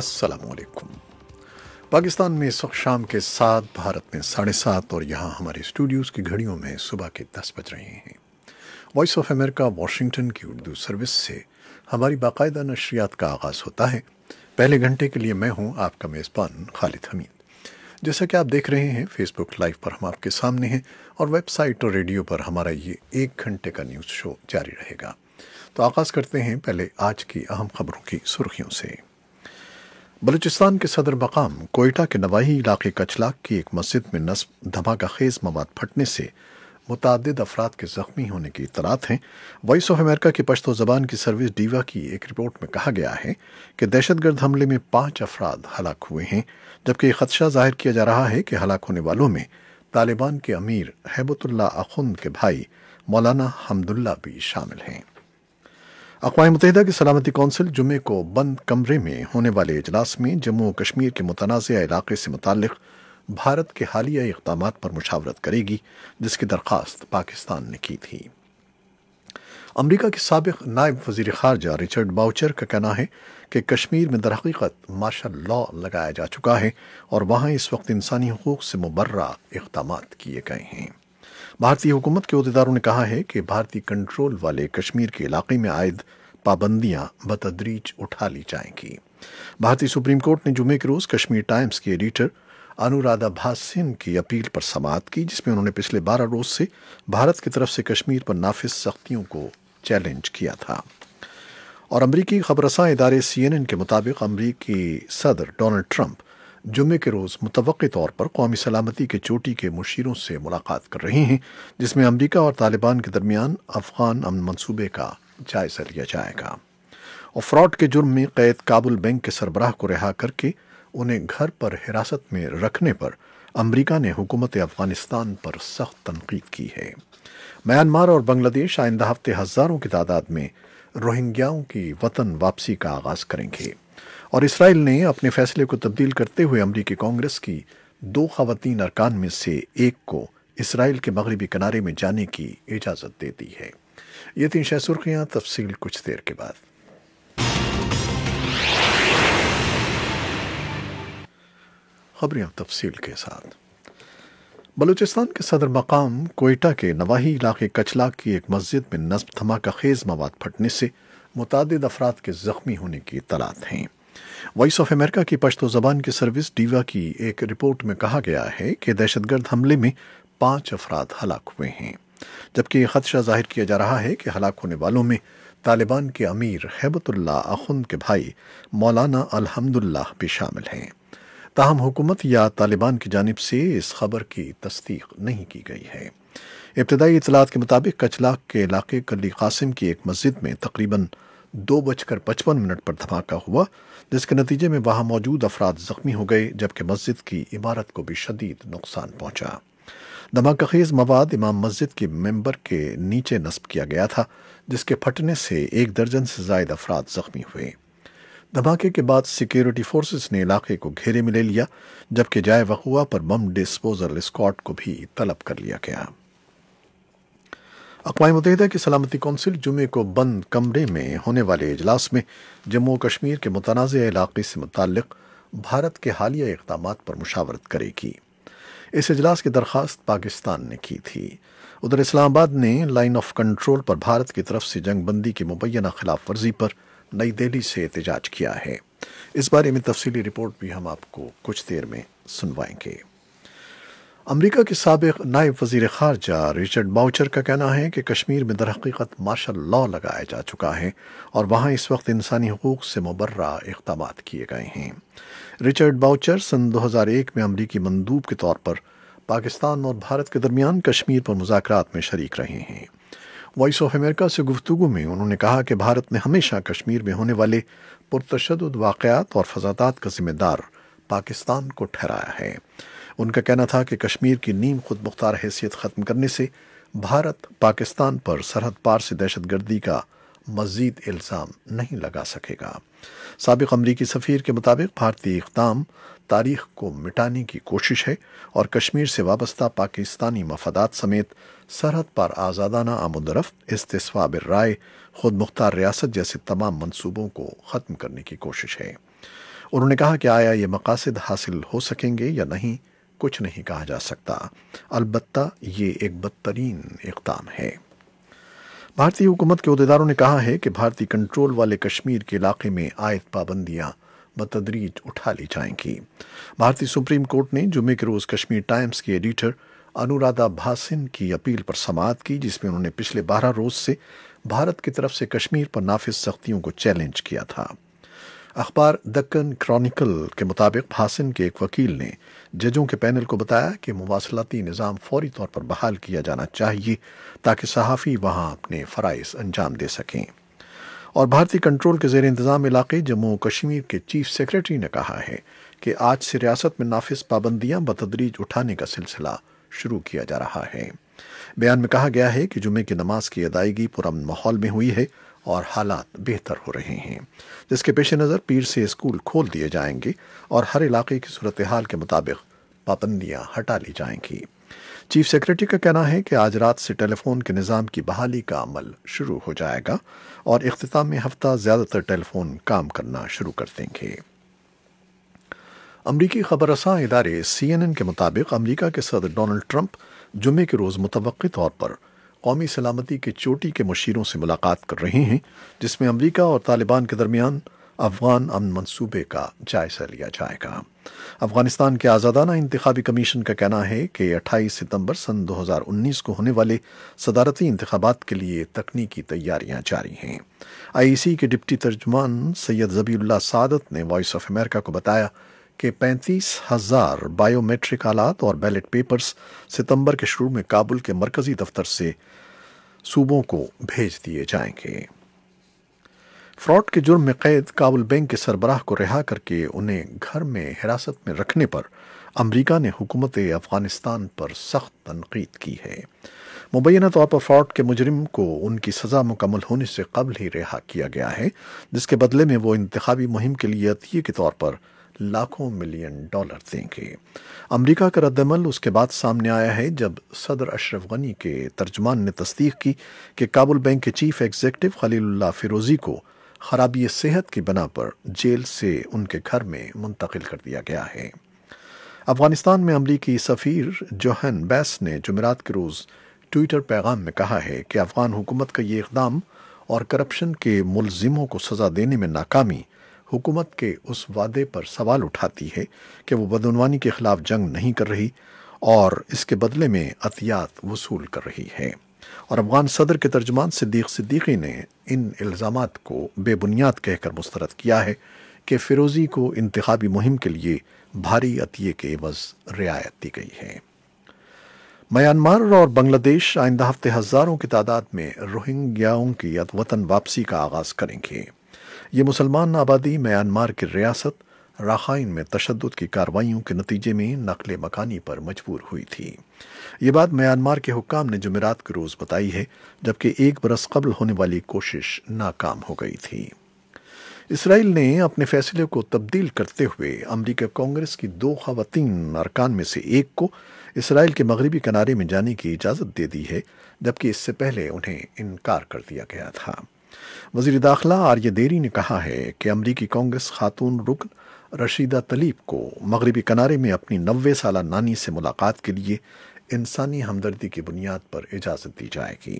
السلام علیکم پاکستان میں وقت شام کے ساتھ بھارت میں ساڑھے سات اور یہاں ہمارے اسٹوڈیوز کی گھڑیوں میں صبح کے دس بج رہے ہیں وائس آف امریکہ واشنگٹن کی اردو سروس سے ہماری باقاعدہ نشریات کا آغاز ہوتا ہے پہلے گھنٹے کے لیے میں ہوں آپ کا میزبان خالد حمید جیسا کہ آپ دیکھ رہے ہیں فیس بک لائیو پر ہم آپ کے سامنے ہیں اور ویب سائٹ اور ریڈیو پر ہمارا یہ ایک گھنٹے کا نیوز شو جاری رہے گا تو آغاز کرتے ہیں پہلے آج کی اہم خبروں کی سرخیوں سے بلوچستان کے صدر مقام کوئٹہ کے نواحی علاقے کچلاک کی ایک مسجد میں نصب دھماکہ خیز مواد پھٹنے سے متعدد افراد کے زخمی ہونے کی اطلاعات ہیں وائس آف امریکہ کی پشتو زبان کی سروس ڈیوا کی ایک رپورٹ میں کہا گیا ہے کہ دہشت گرد حملے میں پانچ افراد ہلاک ہوئے ہیں جبکہ یہ خدشہ ظاہر کیا جا رہا ہے کہ ہلاک ہونے والوں میں طالبان کے امیر حیبت اللہ اخند کے بھائی مولانا حمد اللہ بھی شامل ہیں اقوام متحدہ کی سلامتی کونسل جمعے کو بند کمرے میں ہونے والے اجلاس میں جموں و کشمیر کے متنازع علاقے سے متعلق بھارت کے حالیہ اقدامات پر مشاورت کرے گی جس کی درخواست پاکستان نے کی تھی امریکہ کے سابق نائب وزیر خارجہ رچرڈ باؤچر کا کہنا ہے کہ کشمیر میں درحقیقت مارشل لا لگایا جا چکا ہے اور وہاں اس وقت انسانی حقوق سے مبرہ اقدامات کیے گئے ہیں بھارتی حکومت کے عہدیداروں نے کہا ہے کہ بھارتی کنٹرول والے کشمیر کے علاقے میں عائد پابندیاں بتدریج اٹھا لی جائیں گی بھارتی سپریم کورٹ نے جمعے کے روز کشمیر ٹائمز کے ایڈیٹر انورادھا بھاسن کی اپیل پر سماعت کی جس میں انہوں نے پچھلے بارہ روز سے بھارت کی طرف سے کشمیر پر نافذ سختیوں کو چیلنج کیا تھا اور امریکی خبرساں ادارے سی این این کے مطابق امریکی صدر ڈونلڈ ٹرمپ جمعے کے روز متوقع طور پر قومی سلامتی کے چوٹی کے مشیروں سے ملاقات کر رہے ہیں جس میں امریکہ اور طالبان کے درمیان افغان امن منصوبے کا جائزہ لیا جائے گا اور فراڈ کے جرم میں قید کابل بینک کے سربراہ کو رہا کر کے انہیں گھر پر حراست میں رکھنے پر امریکہ نے حکومت افغانستان پر سخت تنقید کی ہے میانمار اور بنگلہ دیش آئندہ ہفتے ہزاروں کی تعداد میں روہنگیاؤں کی وطن واپسی کا آغاز کریں گے اور اسرائیل نے اپنے فیصلے کو تبدیل کرتے ہوئے امریکی کانگریس کی دو خواتین ارکان میں سے ایک کو اسرائیل کے مغربی کنارے میں جانے کی اجازت دے دی ہے یہ تین شہ سرخیاں تفصیل تفصیل کچھ دیر کے کے بعد خبریں ساتھ بلوچستان کے صدر مقام کوئٹہ کے نواحی علاقے کچلا کی ایک مسجد میں نصب دھماکہ خیز مواد پھٹنے سے متعدد افراد کے زخمی ہونے کی اطلاعات ہیں وائس آف امریکہ کی پشتو زبان کی سروس ڈیوا کی ایک رپورٹ میں کہا گیا ہے کہ دہشت گرد حملے میں پانچ افراد ہلاک ہوئے ہیں جبکہ یہ خدشہ ظاہر کیا جا رہا ہے کہ ہلاک ہونے والوں میں طالبان کے امیر حیبت اللہ اخند کے بھائی مولانا الحمد اللہ بھی شامل ہیں تاہم حکومت یا طالبان کی جانب سے اس خبر کی تصدیق نہیں کی گئی ہے ابتدائی اطلاعات کے مطابق کچلاک کے علاقے کلی قاسم کی ایک مسجد میں تقریباً دو بج کر پچپن منٹ پر دھماکہ ہوا جس کے نتیجے میں وہاں موجود افراد زخمی ہو گئے جبکہ مسجد کی عمارت کو بھی شدید نقصان پہنچا دھماکہ خیز مواد امام مسجد کے ممبر کے نیچے نصب کیا گیا تھا جس کے پھٹنے سے ایک درجن سے زائد افراد زخمی ہوئے دھماکے کے بعد سیکیورٹی فورسز نے علاقے کو گھیرے میں لے لیا جبکہ جائے وقوع پر بم ڈسپوزل اسکواڈ کو بھی طلب کر لیا گیا اقوام متحدہ کی سلامتی کونسل جمعے کو بند کمرے میں ہونے والے اجلاس میں جموں و کشمیر کے متنازع علاقے سے متعلق بھارت کے حالیہ اقدامات پر مشاورت کرے گی اس اجلاس کی درخواست پاکستان نے کی تھی ادھر اسلام آباد نے لائن آف کنٹرول پر بھارت کی طرف سے جنگ بندی کی مبینہ خلاف ورزی پر نئی دہلی سے احتجاج کیا ہے اس بارے میں تفصیلی رپورٹ بھی ہم آپ کو کچھ دیر میں سنوائیں گے امریکہ کے سابق نائب وزیر خارجہ ریچرڈ باؤچر کا کہنا ہے کہ کشمیر میں درحقیقت مارشل لا لگایا جا چکا ہے اور وہاں اس وقت انسانی حقوق سے مبرہ اقدامات کیے گئے ہیں ریچرڈ باؤچر سن دو ہزار ایک میں امریکی مندوب کے طور پر پاکستان اور بھارت کے درمیان کشمیر پر مذاکرات میں شریک رہے ہیں وائس آف امریکہ سے گفتگو میں انہوں نے کہا کہ بھارت نے ہمیشہ کشمیر میں ہونے والے پرتشدد واقعات اور فضاتات کا ذمہ دار پاکستان کو ٹھہرایا ہے ان کا کہنا تھا کہ کشمیر کی نیم خود مختار حیثیت ختم کرنے سے بھارت پاکستان پر سرحد پار سے دہشت گردی کا مزید الزام نہیں لگا سکے گا سابق امریکی سفیر کے مطابق بھارتی اقدام تاریخ کو مٹانے کی کوشش ہے اور کشمیر سے وابستہ پاکستانی مفادات سمیت سرحد پر آزادانہ آمد رفت استثواب رائے خود مختار ریاست جیسے تمام منصوبوں کو ختم کرنے کی کوشش ہے انہوں نے کہا کہ آیا یہ مقاصد حاصل ہو سکیں گے یا نہیں کچھ نہیں کہا جا سکتا البتہ یہ ایک بدترین اقدام ہے بھارتی حکومت کے عہدیداروں نے کہا ہے کہ بھارتی کنٹرول والے کشمیر کے علاقے میں عائد پابندیاں بتدریج اٹھا لی جائیں گی بھارتی سپریم کورٹ نے جمعے کے روز کشمیر ٹائمز کے ایڈیٹر انورادھا بھاسن کی اپیل پر سماعت کی جس میں انہوں نے پچھلے بارہ روز سے بھارت کی طرف سے کشمیر پر نافذ سختیوں کو چیلنج کیا تھا اخبار دکن کرانیکل کے مطابق حاسن کے ایک وکیل نے ججوں کے پینل کو بتایا کہ مواصلاتی نظام فوری طور پر بحال کیا جانا چاہیے تاکہ صحافی وہاں اپنے فرائض انجام دے سکیں اور بھارتی کنٹرول کے زیر انتظام علاقے جموں و کشمیر کے چیف سیکرٹری نے کہا ہے کہ آج سے ریاست میں نافذ پابندیاں بتدریج اٹھانے کا سلسلہ شروع کیا جا رہا ہے بیان میں کہا گیا ہے کہ جمعہ کی نماز کی ادائیگی پرامن ماحول میں ہوئی ہے اور حالات بہتر ہو رہے ہیں جس کے پیش نظر پیر سے اسکول کھول دیے جائیں گے اور ہر علاقے کی صورتحال کے مطابق پابندیاں ہٹا لی جائیں گی چیف سیکرٹری کا کہنا ہے کہ آج رات سے ٹیلی فون کے نظام کی بحالی کا عمل شروع ہو جائے گا اور اختتام میں ہفتہ زیادہ تر ٹیلی فون کام کرنا شروع کر دیں گے امریکی خبر رساں ادارے سی این این کے مطابق امریکہ کے صدر ڈونلڈ ٹرمپ جمعے کے روز متوقع طور پر قومی سلامتی کے چوٹی کے مشیروں سے ملاقات کر رہے ہیں جس میں امریکہ اور طالبان کے درمیان افغان امن منصوبے کا جائزہ لیا جائے گا افغانستان کے آزادانہ انتخابی کمیشن کا کہنا ہے کہ اٹھائیس ستمبر سن دو ہزار انیس کو ہونے والے صدارتی انتخابات کے لیے تکنیکی تیاریاں جاری ہیں آئی ای سی کے ڈپٹی ترجمان سید زبی اللہ سعادت نے وائس آف امریکہ کو بتایا پینتیس ہزار بائیو میٹرک آلات اور بیلٹ پیپرز ستمبر کے شروع میں کابل کے مرکزی دفتر سے صوبوں کو بھیج دیے جائیں گے فراڈ کے جرم میں قید کابل بینک کے سربراہ کو رہا کر کے انہیں گھر میں حراست میں رکھنے پر امریکہ نے حکومت افغانستان پر سخت تنقید کی ہے مبینہ طور پر فراڈ کے مجرم کو ان کی سزا مکمل ہونے سے قبل ہی رہا کیا گیا ہے جس کے بدلے میں وہ انتخابی مہم کے لیے عطیے کے طور پر لاکھوں ملین ڈالر دیں گے امریکہ کا رد عمل اس کے بعد سامنے آیا ہے جب صدر اشرف غنی کے ترجمان نے تصدیق کی کہ کابل بینک کے چیف ایگزیکٹو خلیل اللہ فیروزی کو خرابی صحت کی بنا پر جیل سے ان کے گھر میں منتقل کر دیا گیا ہے افغانستان میں امریکی سفیر جوہن بیس نے جمعرات کے روز ٹویٹر پیغام میں کہا ہے کہ افغان حکومت کا یہ اقدام اور کرپشن کے ملزموں کو سزا دینے میں ناکامی حکومت کے اس وعدے پر سوال اٹھاتی ہے کہ وہ بدعنوانی کے خلاف جنگ نہیں کر رہی اور اس کے بدلے میں عطیات وصول کر رہی ہے اور افغان صدر کے ترجمان صدیق صدیقی نے ان الزامات کو بے بنیاد کہہ کر مسترد کیا ہے کہ فیروزی کو انتخابی مہم کے لیے بھاری عطیے کے عوض رعایت دی گئی ہے میانمار اور بنگلہ دیش آئندہ ہفتے ہزاروں کی تعداد میں روہنگیاؤں کی وطن واپسی کا آغاز کریں گے یہ مسلمان آبادی میانمار کی ریاست راخائن میں تشدد کی کارروائیوں کے نتیجے میں نقل مکانی پر مجبور ہوئی تھی یہ بات میانمار کے حکام نے جمعرات کے روز بتائی ہے جبکہ ایک برس قبل ہونے والی کوشش ناکام ہو گئی تھی اسرائیل نے اپنے فیصلے کو تبدیل کرتے ہوئے امریکہ کانگریس کی دو خواتین ارکان میں سے ایک کو اسرائیل کے مغربی کنارے میں جانے کی اجازت دے دی ہے جبکہ اس سے پہلے انہیں انکار کر دیا گیا تھا وزیر داخلہ آریہ دیری نے کہا ہے کہ امریکی کانگریس خاتون رکن رشیدہ طلیب کو مغربی کنارے میں اپنی نوے سالہ نانی سے ملاقات کے لیے انسانی ہمدردی کی بنیاد پر اجازت دی جائے گی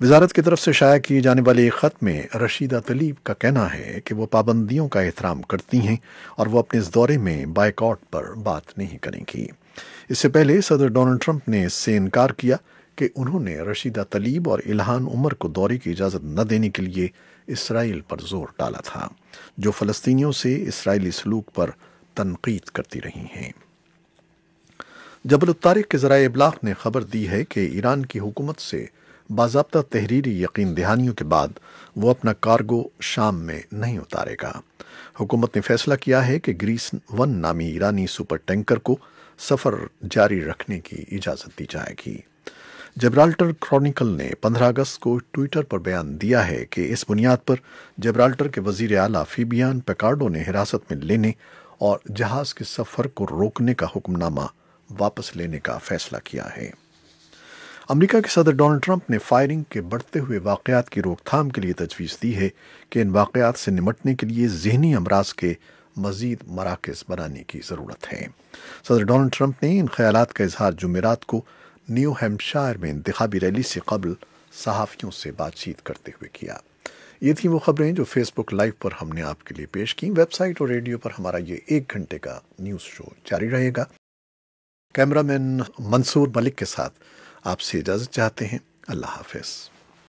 وزارت کی طرف سے شائع کیے جانے والے ایک خط میں رشیدہ طلیب کا کہنا ہے کہ وہ پابندیوں کا احترام کرتی ہیں اور وہ اپنے اس دورے میں بائیک آٹ پر بات نہیں کریں گی اس سے پہلے صدر ڈونلڈ ٹرمپ نے اس سے انکار کیا کہ انہوں نے رشیدہ طلیب اور الہان عمر کو دورے کی اجازت نہ دینے کے لیے اسرائیل پر زور ڈالا تھا جو فلسطینیوں سے اسرائیلی سلوک پر تنقید کرتی رہی ہیں جبل الطارق کے ذرائع ابلاغ نے خبر دی ہے کہ ایران کی حکومت سے باضابطہ تحریری یقین دہانیوں کے بعد وہ اپنا کارگو شام میں نہیں اتارے گا حکومت نے فیصلہ کیا ہے کہ گریس ون نامی ایرانی سپر ٹینکر کو سفر جاری رکھنے کی اجازت دی جائے گی جبرالٹر کرونیکل نے پندرہ اگست کو ٹویٹر پر بیان دیا ہے کہ اس بنیاد پر جبرالٹر کے وزیر اعلیٰ فیبیان پیکارڈو نے حراست میں لینے اور جہاز کے سفر کو روکنے کا حکم نامہ واپس لینے کا فیصلہ کیا ہے امریکہ کے صدر ڈونلڈ ٹرمپ نے فائرنگ کے بڑھتے ہوئے واقعات کی روک تھام کے لیے تجویز دی ہے کہ ان واقعات سے نمٹنے کے لیے ذہنی امراض کے مزید مراکز بنانے کی ضرورت ہے صدر ڈونلڈ ٹرمپ نے ان خیالات کا اظہار جمعرات کو نیو ہیمپشائر میں انتخابی ریلی سے قبل صحافیوں سے بات چیت کرتے ہوئے کیا یہ تھیں وہ خبریں جو فیس بک لائیو پر ہم نے آپ کے لیے پیش کیں ویب سائٹ اور ریڈیو پر ہمارا یہ ایک گھنٹے کا نیوز شو جاری رہے گا کیمرہ مین منصور ملک کے ساتھ آپ سے اجازت چاہتے ہیں اللہ حافظ